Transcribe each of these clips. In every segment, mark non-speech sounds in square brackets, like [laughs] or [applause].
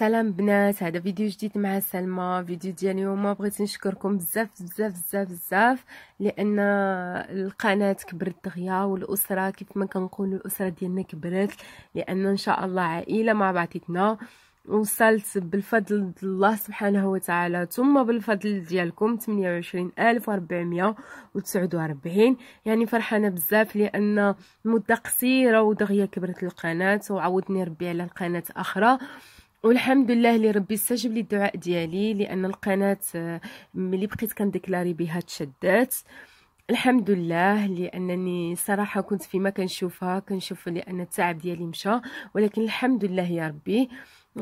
سلام بنات هذا فيديو جديد مع سلمى فيديو ديال اليوم بغيت نشكركم بزاف بزاف بزاف بزاف لان القناه كبرت دغيا والاسره كيف ما كنقولوا الاسره ديالنا كبرت لان ان شاء الله عائله مع بعضيتنا وصلت بالفضل الله سبحانه وتعالى ثم بالفضل ديالكم 28449 يعني فرحانه بزاف لان مده قصيره ودغيا كبرت القناه وعودني ربي على القناه اخرى والحمد لله اللي ربي استجب لي الدعاء ديالي لان القناه آه، ملي بقيت كنديكلاري بها تشدات الحمد لله لانني صراحه كنت فيما كنشوفها كنشوف لان التعب ديالي مشى ولكن الحمد لله يا ربي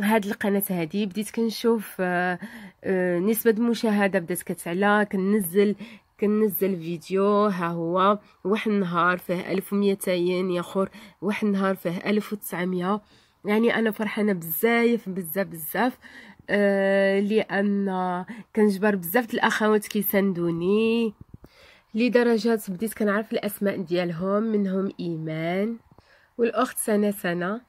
هاد القناه هادي بديت كنشوف آه، آه، نسبه المشاهده بدات كتعلى كننزل كنزل فيديو ها هو واحد النهار فيه 1200 ياخور واحد النهار فيه 1900 يعني انا فرحانه بزاف بزاف بزاف آه، لان كنجبر بزاف الاخوات كيساندوني لدرجه بديت كنعرف الاسماء ديالهم منهم ايمان والاخت سنه سنه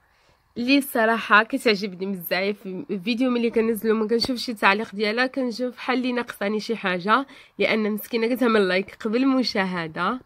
اللي الصراحه كتعجبني بزاف الفيديو ملي كنزلو ما كنشوف شي تعليق ديالها كنشوف بحال اللي ناقصاني شي حاجه لان مسكينه كتعمل لايك قبل المشاهده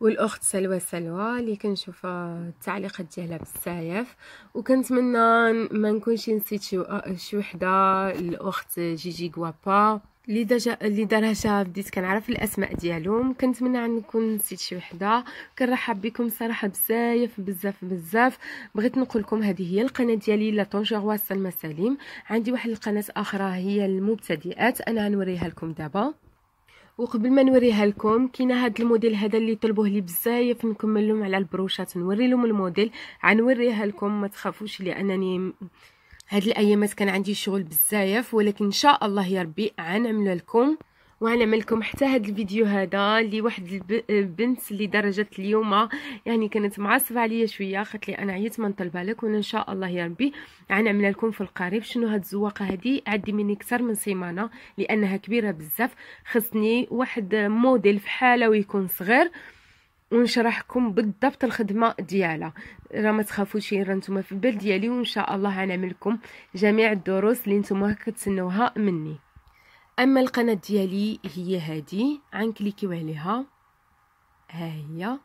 والاخت سلوى سلوى اللي كنشوف التعليقات ديالها بزاف وكنتمنى ما نكونش نسيت شي شي وحده الاخت جيجي غوابا اللي دجا اللي درجة بديت كنعرف الاسماء ديالهم كنتمنى نكون نسيت شي وحده كنرحب بكم صراحه بزاف بزاف بزاف بغيت نقول لكم هذه هي القناه ديالي لا طونجور واسل سليم عندي واحد القناه اخرى هي المبتدئات انا غنوريها لكم دابا وقبل ما نوريها لكم كاين هاد الموديل هذا اللي طلبوه لي بزاف نكمل لهم على البروشات نوري لهم الموديل غنوريها لكم ما تخافوش لانني هاد الايامات كان عندي شغل بزاف ولكن ان شاء الله يا ربي غنعمل لكم وانا ملكم حتى هذا الفيديو هذا لواحد البنت اللي درجت اليوم يعني كانت معصبه عليا شويه قالت لي انا عييت ما نطلبها لك وان ان شاء الله يا ربي غنعملها لكم في القريب شنو هاد الزواقه هذه عدي مني اكثر من سيمانه لانها كبيره بزاف خصني واحد موديل في حاله ويكون صغير ونشرحكم بالضبط الخدمه ديالها راه ما تخافوش راه نتوما في البال ديالي وان شاء الله غنعمل لكم جميع الدروس اللي نتوما كتسنوها مني اما القناه ديالي هي هذه كليكيو عليها ها هي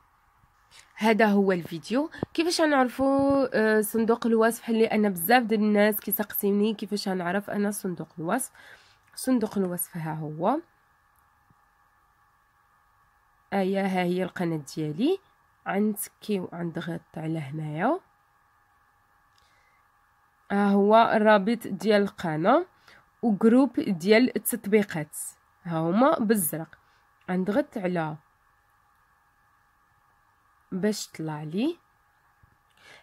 هذا هو الفيديو كيفاش غنعرفوا آه، صندوق الوصف لان بزاف ديال الناس كيسقسيني كيفاش غنعرف انا صندوق الوصف صندوق الوصف ها هو ايا ها هي القناه ديالي عند غط على هنايا ها هو الرابط ديال القناه وجروب ديال التطبيقات ها هما بالزرق غنضغط على باش طلع لي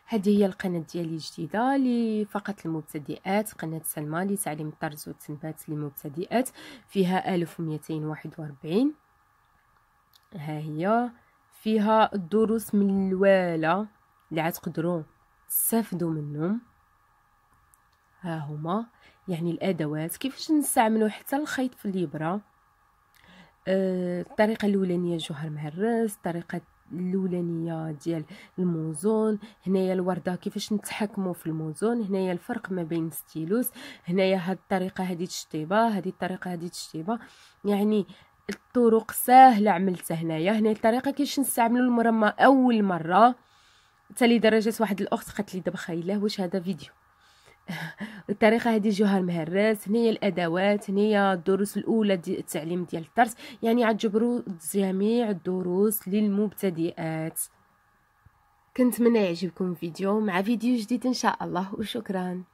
هذه هي القناه ديالي الجديده لي فقط المبتدئات قناه سلمى لتعليم الطرز والتنبات للمبتدئات فيها 1241 ها هي فيها الدروس من الواله اللي عتقدروا تستافدوا منهم ها هما يعني الادوات كيفاش نستعملو حتى الخيط في الابره أه الطريقه الاولانيه جوهر مهرس الطريقه الاولانيه ديال الموزون هنايا الورده كيفاش نتحكموا في الموزون هنايا الفرق ما بين ستيلوس هنايا هاد الطريقه هادي تشطيبه هادي الطريقه هادي تشطيبه يعني الطرق ساهله عملتها هنايا هنا الطريقه كيفاش نستعملوا المرمى اول مره حتى لدرجه واحد الاخت قالت لي دابا خايله واش هذا فيديو [laughs] الطريقه هذه جوها المهرس هنايا الادوات هنايا الدروس الاولى دي التعليم ديال الدرس يعني عتجبروا جميع الدروس للمبتدئات كنتمنى يعجبكم الفيديو مع فيديو جديد ان شاء الله وشكرا